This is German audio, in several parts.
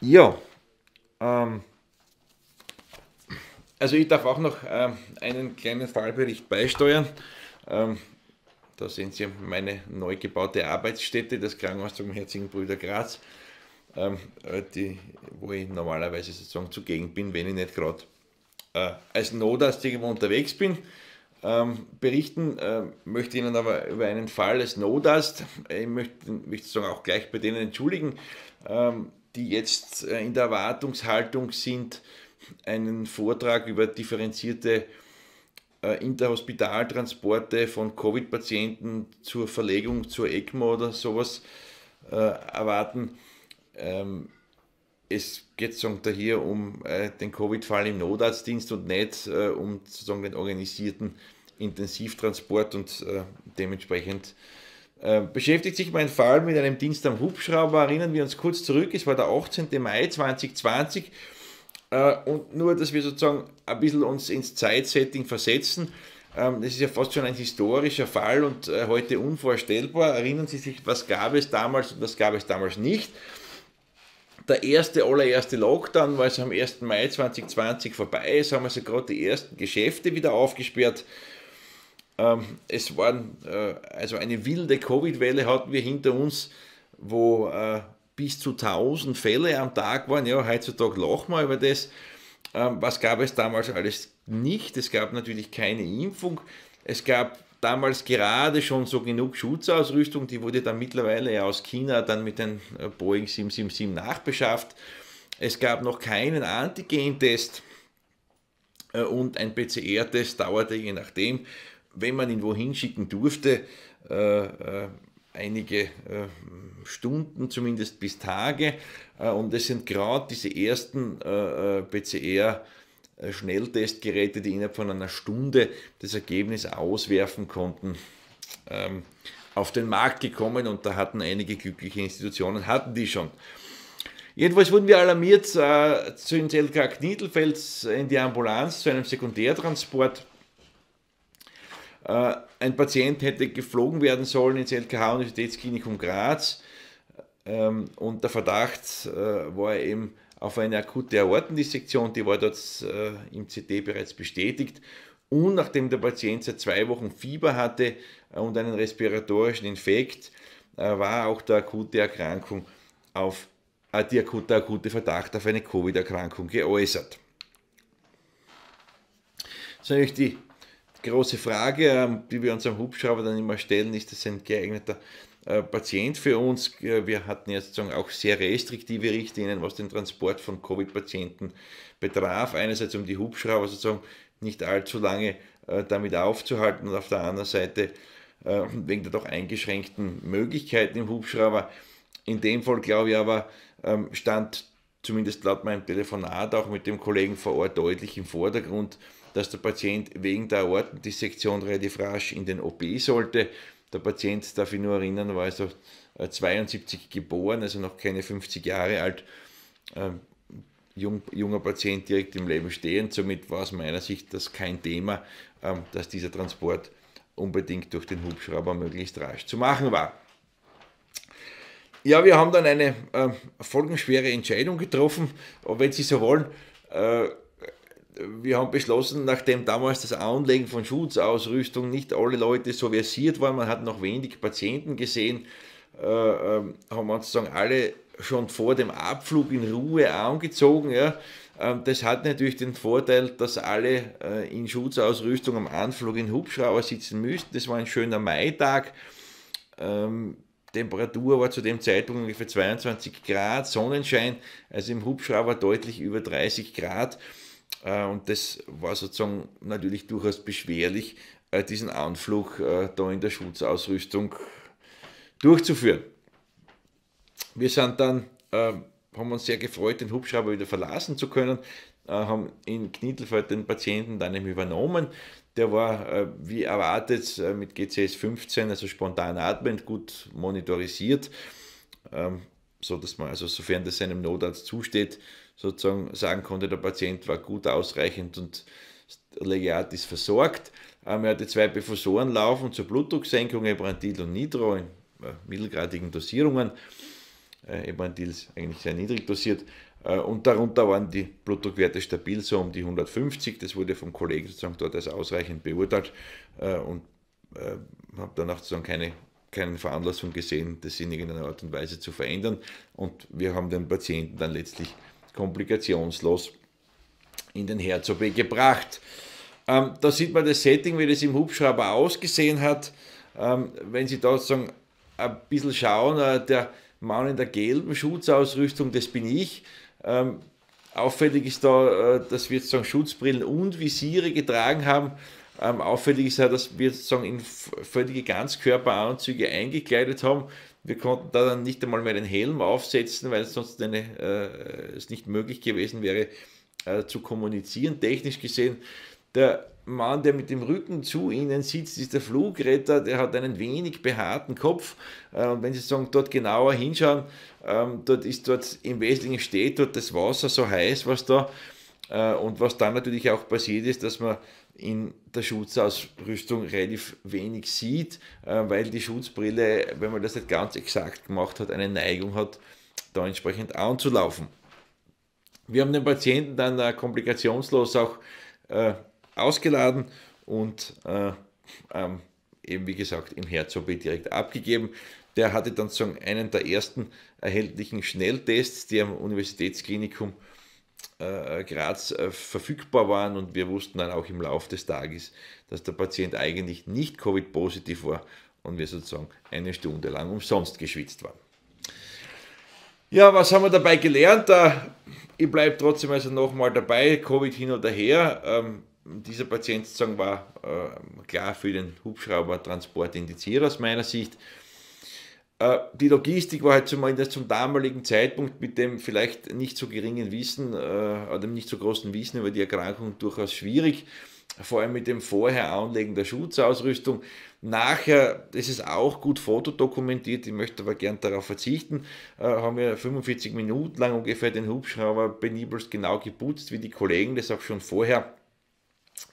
Ja, ähm, also ich darf auch noch ähm, einen kleinen Fallbericht beisteuern. Ähm, da sehen Sie meine neu gebaute Arbeitsstätte, das Krankenhaus zum Herzigen Brüder Graz, ähm, äh, die, wo ich normalerweise sozusagen zugegen bin, wenn ich nicht gerade äh, als Notarzt irgendwo unterwegs bin. Ähm, berichten. Äh, möchte Ihnen aber über einen Fall als Notarzt, äh, ich möchte, mich sozusagen auch gleich bei denen entschuldigen, ähm, die jetzt äh, in der Erwartungshaltung sind, einen Vortrag über differenzierte äh, Interhospitaltransporte von Covid-Patienten zur Verlegung zur ECMO oder sowas äh, erwarten. Ähm, es geht sozusagen hier um den Covid-Fall im Notarztdienst und nicht um sozusagen den organisierten Intensivtransport und dementsprechend äh, beschäftigt sich mein Fall mit einem Dienst am Hubschrauber. Erinnern wir uns kurz zurück, es war der 18. Mai 2020. Äh, und nur, dass wir sozusagen ein bisschen uns ins Zeitsetting versetzen. Ähm, das ist ja fast schon ein historischer Fall und äh, heute unvorstellbar. Erinnern Sie sich, was gab es damals und was gab es damals nicht. Der erste, allererste Lockdown war also am 1. Mai 2020 vorbei. Es haben also gerade die ersten Geschäfte wieder aufgesperrt. Ähm, es waren, äh, also eine wilde Covid-Welle hatten wir hinter uns, wo äh, bis zu 1000 Fälle am Tag waren. Ja, heutzutage lachen wir über das. Ähm, was gab es damals alles nicht? Es gab natürlich keine Impfung. Es gab damals gerade schon so genug Schutzausrüstung, die wurde dann mittlerweile ja aus China dann mit den äh, Boeing 777 nachbeschafft. Es gab noch keinen Antigen-Test äh, und ein PCR-Test dauerte je nachdem wenn man ihn wohin schicken durfte, äh, äh, einige äh, Stunden zumindest bis Tage. und es sind gerade diese ersten PCR- Schnelltestgeräte, die innerhalb von einer Stunde das Ergebnis auswerfen konnten, ähm, auf den Markt gekommen und da hatten einige glückliche Institutionen, hatten die schon. Jedenfalls wurden wir alarmiert äh, zu ins LK Knittelfels in die Ambulanz, zu einem Sekundärtransport äh, ein Patient hätte geflogen werden sollen ins LKH Universitätsklinikum Graz ähm, und der Verdacht äh, war eben auf eine akute Aortendissektion, die war dort äh, im CT bereits bestätigt. Und nachdem der Patient seit zwei Wochen Fieber hatte und einen respiratorischen Infekt, war auch der akute Erkrankung auf die akute, akute Verdacht auf eine Covid-Erkrankung geäußert. Jetzt natürlich die große Frage, ähm, die wir uns am Hubschrauber dann immer stellen, ist das ein geeigneter äh, Patient für uns. Äh, wir hatten jetzt sagen, auch sehr restriktive Richtlinien, was den Transport von Covid-Patienten betraf. Einerseits um die Hubschrauber sozusagen nicht allzu lange äh, damit aufzuhalten und auf der anderen Seite wegen der doch eingeschränkten Möglichkeiten im Hubschrauber. In dem Fall glaube ich aber, ähm, stand zumindest laut meinem Telefonat auch mit dem Kollegen vor Ort deutlich im Vordergrund, dass der Patient wegen der Aortendissektion relativ rasch in den OP sollte. Der Patient, darf ich nur erinnern, war also 72 äh, geboren, also noch keine 50 Jahre alt. Ähm, jung, junger Patient direkt im Leben stehend. Somit war aus meiner Sicht das kein Thema, ähm, dass dieser Transport unbedingt durch den Hubschrauber möglichst rasch zu machen war. Ja, wir haben dann eine äh, folgenschwere Entscheidung getroffen, wenn Sie so wollen. Äh, wir haben beschlossen, nachdem damals das Anlegen von Schutzausrüstung nicht alle Leute so versiert waren, man hat noch wenig Patienten gesehen, äh, ähm, haben wir sozusagen alle schon vor dem Abflug in Ruhe angezogen. Ja. Ähm, das hat natürlich den Vorteil, dass alle äh, in Schutzausrüstung am Anflug in Hubschrauber sitzen müssten. Das war ein schöner Maitag. Ähm, Temperatur war zu dem Zeitpunkt ungefähr 22 Grad, Sonnenschein, also im Hubschrauber deutlich über 30 Grad. Äh, und das war sozusagen natürlich durchaus beschwerlich, äh, diesen Anflug äh, da in der Schutzausrüstung durchzuführen. Wir sind dann, haben uns sehr gefreut, den Hubschrauber wieder verlassen zu können, haben in Knittelfeld den Patienten dann eben übernommen. Der war, wie erwartet, mit GCS 15, also spontan atmend, gut monitorisiert, ähm, so dass man also, sofern das einem Notarzt zusteht, sozusagen sagen konnte, der Patient war gut, ausreichend und Legat ist versorgt. Ähm, er hatte zwei Perfusoren laufen zur Blutdrucksenkung, Ebrantil und Nitro in äh, mittelgradigen Dosierungen. Äh, Ebrandil ist eigentlich sehr niedrig dosiert. Äh, und darunter waren die Blutdruckwerte stabil, so um die 150. Das wurde vom Kollegen sozusagen dort als ausreichend beurteilt äh, und äh, habe danach sozusagen keine keine Veranlassung gesehen, das in irgendeiner Art und Weise zu verändern. Und wir haben den Patienten dann letztlich komplikationslos in den Herzog gebracht. Ähm, da sieht man das Setting, wie das im Hubschrauber ausgesehen hat. Ähm, wenn Sie da sozusagen ein bisschen schauen, äh, der Mann in der gelben Schutzausrüstung, das bin ich. Ähm, auffällig ist da, äh, dass wir sozusagen Schutzbrillen und Visiere getragen haben. Ähm, auffällig ist ja, dass wir sozusagen in völlige Ganzkörperanzüge eingekleidet haben. Wir konnten da dann nicht einmal mehr den Helm aufsetzen, weil es sonst eine, äh, es nicht möglich gewesen wäre, äh, zu kommunizieren. Technisch gesehen, der Mann, der mit dem Rücken zu Ihnen sitzt, ist der Flugretter, der hat einen wenig behaarten Kopf. Äh, und wenn Sie sagen, dort genauer hinschauen, ähm, dort ist dort im Wesentlichen steht dort das Wasser so heiß, was da äh, und was dann natürlich auch passiert ist, dass man in der Schutzausrüstung relativ wenig sieht, äh, weil die Schutzbrille, wenn man das nicht ganz exakt gemacht hat, eine Neigung hat, da entsprechend anzulaufen. Wir haben den Patienten dann äh, komplikationslos auch äh, ausgeladen und äh, ähm, eben wie gesagt im Herz-OP direkt abgegeben. Der hatte dann sozusagen einen der ersten erhältlichen Schnelltests, die am Universitätsklinikum äh, äh, Graz äh, verfügbar waren und wir wussten dann auch im Laufe des Tages, dass der Patient eigentlich nicht Covid-positiv war und wir sozusagen eine Stunde lang umsonst geschwitzt waren. Ja, was haben wir dabei gelernt? Ich bleibe trotzdem also nochmal dabei, Covid hin oder her. Ähm, dieser Patient sozusagen war äh, klar für den Hubschraubertransport indiziert aus meiner Sicht. Äh, die Logistik war halt zumindest zum damaligen Zeitpunkt mit dem vielleicht nicht so geringen Wissen äh, oder dem nicht so großen Wissen über die Erkrankung durchaus schwierig. Vor allem mit dem vorher Anlegen der Schutzausrüstung. Nachher, das ist auch gut fotodokumentiert, ich möchte aber gern darauf verzichten, äh, haben wir 45 Minuten lang ungefähr den Hubschrauber benibelst genau geputzt, wie die Kollegen das auch schon vorher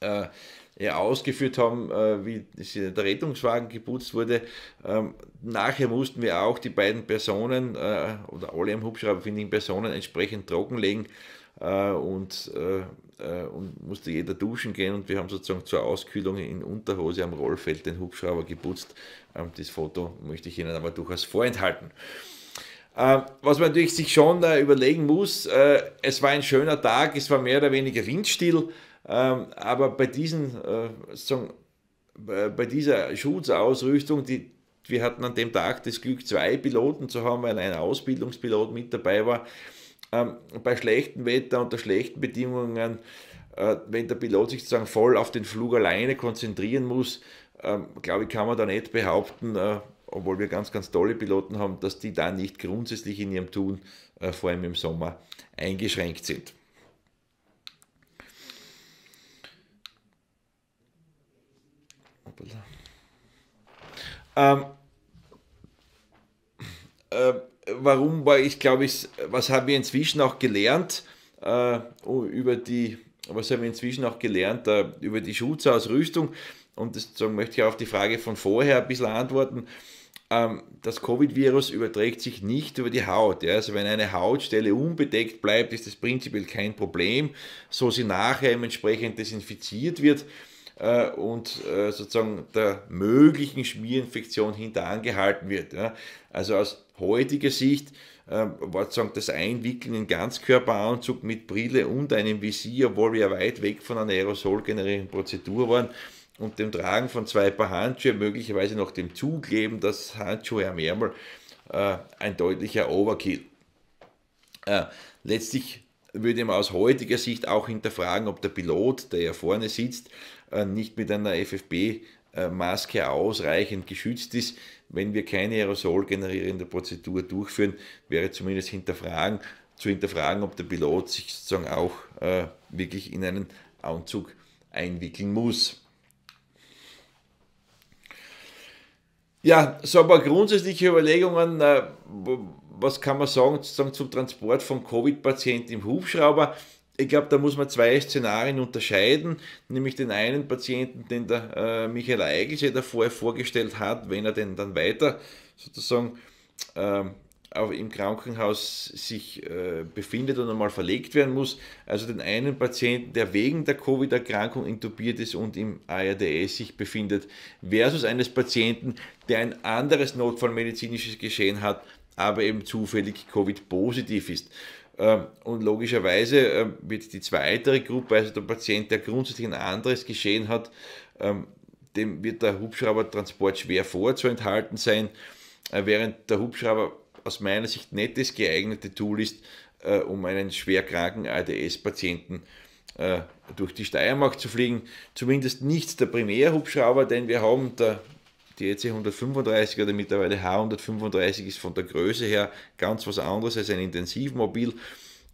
äh, ausgeführt haben, äh, wie der Rettungswagen geputzt wurde. Ähm, nachher mussten wir auch die beiden Personen äh, oder alle im Hubschrauber befindlichen Personen entsprechend trockenlegen äh, und, äh, äh, und musste jeder duschen gehen und wir haben sozusagen zur Auskühlung in Unterhose am Rollfeld den Hubschrauber geputzt. Ähm, das Foto möchte ich Ihnen aber durchaus vorenthalten. Ähm, was man natürlich sich schon äh, überlegen muss, es war ein schöner Tag, es war mehr oder weniger windstill, ähm, aber bei, diesen, äh, äh, bei dieser Schutzausrüstung, die, wir hatten an dem Tag das Glück, zwei Piloten zu haben, weil ein Ausbildungspilot mit dabei war. Ähm, bei schlechtem Wetter, unter schlechten Bedingungen, äh, wenn der Pilot sich sozusagen voll auf den Flug alleine konzentrieren muss, ähm, glaube ich, kann man da nicht behaupten, obwohl wir ganz, ganz tolle Piloten haben, dass die da nicht grundsätzlich in ihrem Tun, vor allem im Sommer, eingeschränkt sind. Hoppala. Ähm, äh, warum war ich, glaube ich, was haben wir inzwischen auch gelernt äh, oh, über die, was haben wir inzwischen auch gelernt äh, über die Schutzausrüstung? Und das möchte ich auf die Frage von vorher ein bisschen antworten. Ähm, das Covid-Virus überträgt sich nicht über die Haut. Also wenn eine Hautstelle unbedeckt bleibt, ist das prinzipiell kein Problem, so sie nachher entsprechend desinfiziert wird äh, und äh, sozusagen der möglichen Schmierinfektion hinter angehalten wird. Ja. Also aus heutiger Sicht äh, war sozusagen das Einwickeln in Ganzkörperanzug mit Brille und einem Visier, obwohl wir ja weit weg von einer aerosolgenerierten Prozedur waren, und dem Tragen von zwei Paar Handschuhe, möglicherweise noch dem Zugleben, das Handschuhe am Ärmel, äh, ein deutlicher Overkill. Äh, letztlich würde man aus heutiger Sicht auch hinterfragen, ob der Pilot, der ja vorne sitzt, äh, nicht mit einer ffb maske ausreichend geschützt ist. Wenn wir keine aerosolgenerierende Prozedur durchführen, wäre zumindest hinterfragen, zu hinterfragen, ob der Pilot sich sozusagen auch äh, wirklich in einen Anzug einwickeln muss. Ja, so ein paar grundsätzliche Überlegungen, äh, was kann man sagen, sozusagen zum Transport von Covid-Patienten im Hubschrauber? Ich glaube, da muss man zwei Szenarien unterscheiden, nämlich den einen Patienten, den der äh, Michael Eigel sich davor vorgestellt hat, wenn er denn dann weiter sozusagen ähm, im Krankenhaus sich äh, befindet und einmal verlegt werden muss. Also den einen Patienten, der wegen der Covid-Erkrankung intubiert ist und im ARDS sich befindet, versus eines Patienten, der ein anderes notfallmedizinisches Geschehen hat, aber eben zufällig Covid-positiv ist. Ähm, und logischerweise ähm, wird die zweite Gruppe, also der Patient, der grundsätzlich ein anderes Geschehen hat, ähm, dem wird der Hubschraubertransport schwer vorzuenthalten sein, äh, während der Hubschrauber aus meiner Sicht nicht das geeignete Tool ist, äh, um einen schwerkranken ADS-Patienten äh, durch die Steiermark zu fliegen. Zumindest nicht der Primärhubschrauber, denn wir haben, der die EC135 oder mittlerweile H135 ist von der Größe her ganz was anderes als ein Intensivmobil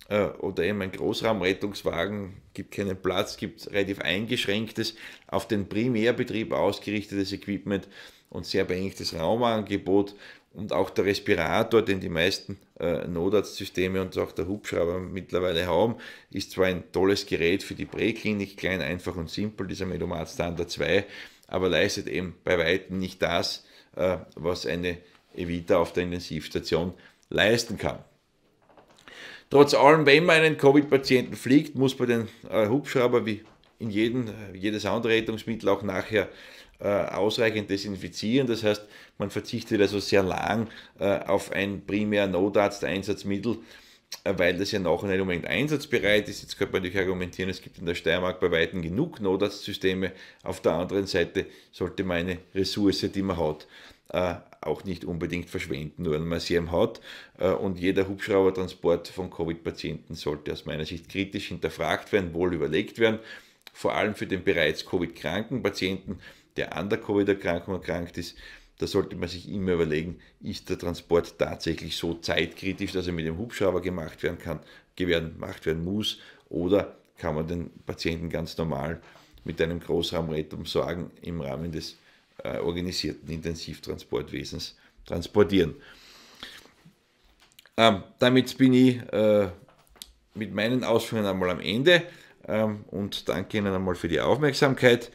äh, oder eben ein Großraumrettungswagen. Gibt keinen Platz, gibt relativ eingeschränktes, auf den Primärbetrieb ausgerichtetes Equipment und sehr beengtes Raumangebot und auch der Respirator, den die meisten äh, Notarztsysteme und auch der Hubschrauber mittlerweile haben, ist zwar ein tolles Gerät für die Präklinik, klein, einfach und simpel, dieser Medomat Standard 2, aber leistet eben bei weitem nicht das, äh, was eine Evita auf der Intensivstation leisten kann. Trotz allem, wenn man einen Covid-Patienten fliegt, muss bei den äh, Hubschrauber wie in jedem, äh, jedes andere Rettungsmittel auch nachher ausreichend desinfizieren. Das heißt, man verzichtet also sehr lang auf ein primär Notarzteinsatzmittel. einsatzmittel äh, weil das ja nachher nicht unbedingt einsatzbereit ist. Jetzt könnte man natürlich argumentieren, es gibt in der Steiermark bei Weitem genug Notarzt-Systeme. Auf der anderen Seite sollte man eine Ressource, die man hat, äh, auch nicht unbedingt verschwenden, nur wenn man sie eben hat. Äh, und jeder Hubschraubertransport von Covid-Patienten sollte aus meiner Sicht kritisch hinterfragt werden, wohl überlegt werden. Vor allem für den bereits Covid-kranken Patienten, der an der Covid-Erkrankung erkrankt ist, da sollte man sich immer überlegen, ist der Transport tatsächlich so zeitkritisch, dass er mit dem Hubschrauber gemacht werden kann, gemacht werden muss, oder kann man den Patienten ganz normal mit einem Großraumrettung sorgen im Rahmen des äh, organisierten Intensivtransportwesens transportieren. Ähm, damit bin ich äh, mit meinen Ausführungen einmal am Ende ähm, und danke Ihnen einmal für die Aufmerksamkeit.